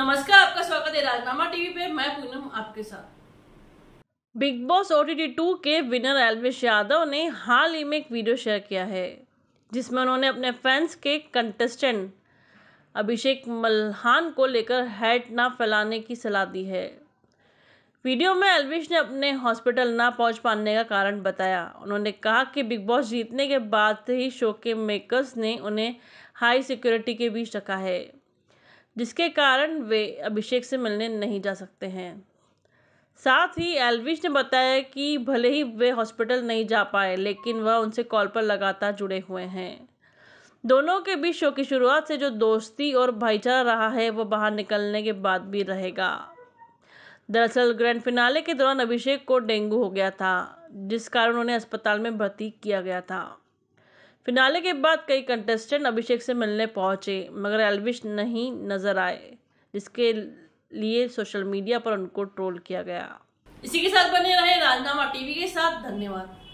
नमस्कार आपका स्वागत है राजनामा टीवी पे मैं पूनम आपके साथ Bigg Boss O T two के विनर एलविश यादव ने हाल ही में एक वीडियो शेयर किया है जिसमें उन्होंने अपने फैंस के कंटेस्टेंट अभिषेक मल्हान को लेकर हैट ना फैलाने की सलाह दी है वीडियो में एलविश ने अपने हॉस्पिटल ना पहुंच पाने का कारण बताया उन्होंने कहा कि बिग बॉस जीतने के बाद ही शो के मेकर्स ने उन्हें हाई सिक्योरिटी के बीच रखा है जिसके कारण वे अभिषेक से मिलने नहीं जा सकते हैं साथ ही एल्विश ने बताया कि भले ही वे हॉस्पिटल नहीं जा पाए लेकिन वह उनसे कॉल पर लगातार जुड़े हुए हैं दोनों के बीच शो की शुरुआत से जो दोस्ती और भाईचारा रहा है वह बाहर निकलने के बाद भी रहेगा दरअसल ग्रैंड फिनाले के दौरान अभिषेक को डेंगू हो गया था जिस कारण उन्हें अस्पताल में भर्ती किया गया था फिनाले के बाद कई कंटेस्टेंट अभिषेक से मिलने पहुंचे मगर एल्विश नहीं नजर आए जिसके लिए सोशल मीडिया पर उनको ट्रोल किया गया इसी के साथ बने रहे राजनामा टीवी के साथ धन्यवाद